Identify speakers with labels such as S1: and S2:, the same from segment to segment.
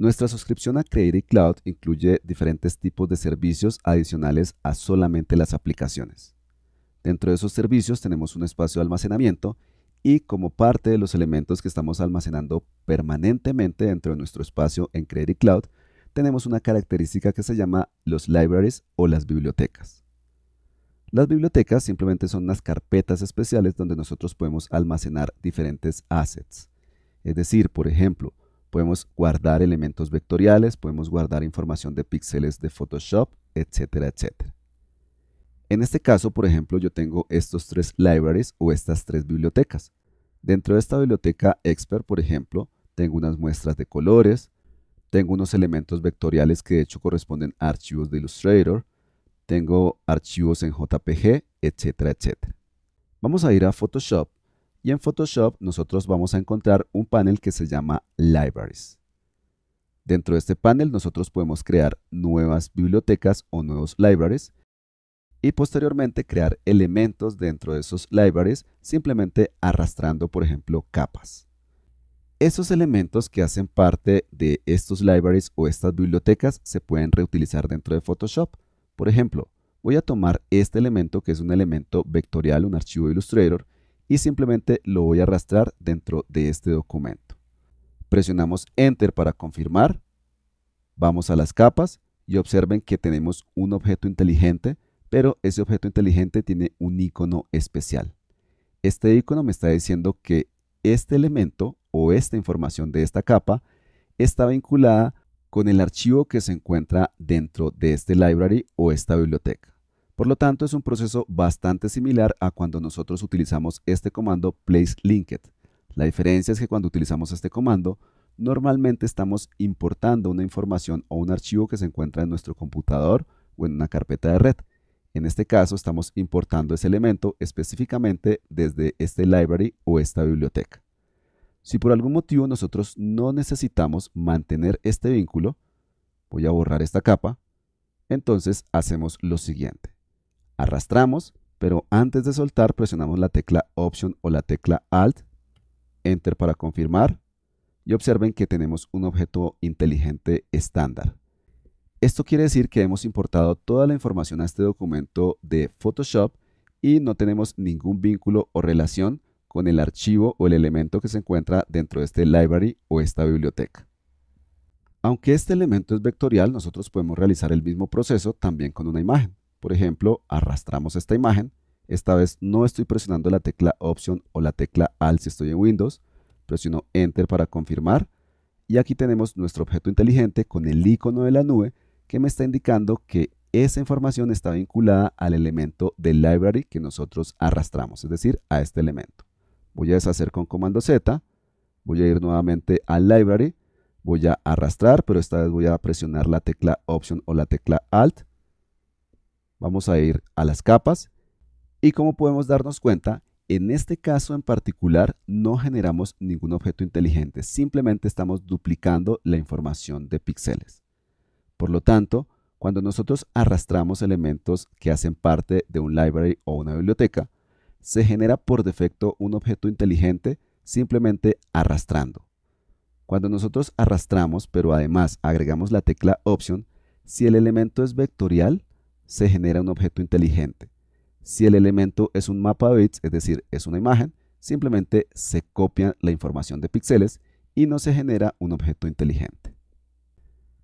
S1: Nuestra suscripción a Creative Cloud incluye diferentes tipos de servicios adicionales a solamente las aplicaciones. Dentro de esos servicios tenemos un espacio de almacenamiento y como parte de los elementos que estamos almacenando permanentemente dentro de nuestro espacio en Creative Cloud, tenemos una característica que se llama los libraries o las bibliotecas. Las bibliotecas simplemente son unas carpetas especiales donde nosotros podemos almacenar diferentes assets. Es decir, por ejemplo, podemos guardar elementos vectoriales, podemos guardar información de píxeles de Photoshop, etcétera, etcétera. En este caso, por ejemplo, yo tengo estos tres libraries o estas tres bibliotecas. Dentro de esta biblioteca Expert, por ejemplo, tengo unas muestras de colores, tengo unos elementos vectoriales que de hecho corresponden a archivos de Illustrator, tengo archivos en JPG, etcétera, etcétera. Vamos a ir a Photoshop y en Photoshop nosotros vamos a encontrar un panel que se llama Libraries. Dentro de este panel nosotros podemos crear nuevas bibliotecas o nuevos libraries y posteriormente crear elementos dentro de esos libraries simplemente arrastrando por ejemplo capas. Esos elementos que hacen parte de estos libraries o estas bibliotecas se pueden reutilizar dentro de Photoshop. Por ejemplo, voy a tomar este elemento que es un elemento vectorial, un archivo Illustrator, y simplemente lo voy a arrastrar dentro de este documento. Presionamos Enter para confirmar, vamos a las capas y observen que tenemos un objeto inteligente, pero ese objeto inteligente tiene un icono especial. Este icono me está diciendo que este elemento o esta información de esta capa está vinculada con el archivo que se encuentra dentro de este library o esta biblioteca. Por lo tanto, es un proceso bastante similar a cuando nosotros utilizamos este comando place linked. La diferencia es que cuando utilizamos este comando, normalmente estamos importando una información o un archivo que se encuentra en nuestro computador o en una carpeta de red. En este caso estamos importando ese elemento específicamente desde este library o esta biblioteca. Si por algún motivo nosotros no necesitamos mantener este vínculo, voy a borrar esta capa, entonces hacemos lo siguiente. Arrastramos, pero antes de soltar presionamos la tecla Option o la tecla Alt, Enter para confirmar y observen que tenemos un objeto inteligente estándar. Esto quiere decir que hemos importado toda la información a este documento de Photoshop y no tenemos ningún vínculo o relación con el archivo o el elemento que se encuentra dentro de este library o esta biblioteca. Aunque este elemento es vectorial, nosotros podemos realizar el mismo proceso también con una imagen. Por ejemplo, arrastramos esta imagen. Esta vez no estoy presionando la tecla Option o la tecla Alt si estoy en Windows. Presiono Enter para confirmar. Y aquí tenemos nuestro objeto inteligente con el icono de la nube que me está indicando que esa información está vinculada al elemento del library que nosotros arrastramos, es decir, a este elemento. Voy a deshacer con comando Z, voy a ir nuevamente al library, voy a arrastrar, pero esta vez voy a presionar la tecla Option o la tecla Alt Vamos a ir a las capas y como podemos darnos cuenta, en este caso en particular no generamos ningún objeto inteligente, simplemente estamos duplicando la información de píxeles. Por lo tanto, cuando nosotros arrastramos elementos que hacen parte de un library o una biblioteca, se genera por defecto un objeto inteligente simplemente arrastrando. Cuando nosotros arrastramos, pero además agregamos la tecla Option, si el elemento es vectorial, se genera un objeto inteligente. Si el elemento es un mapa de bits, es decir, es una imagen, simplemente se copia la información de píxeles y no se genera un objeto inteligente.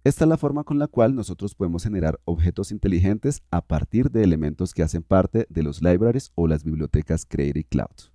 S1: Esta es la forma con la cual nosotros podemos generar objetos inteligentes a partir de elementos que hacen parte de los libraries o las bibliotecas Creative Cloud.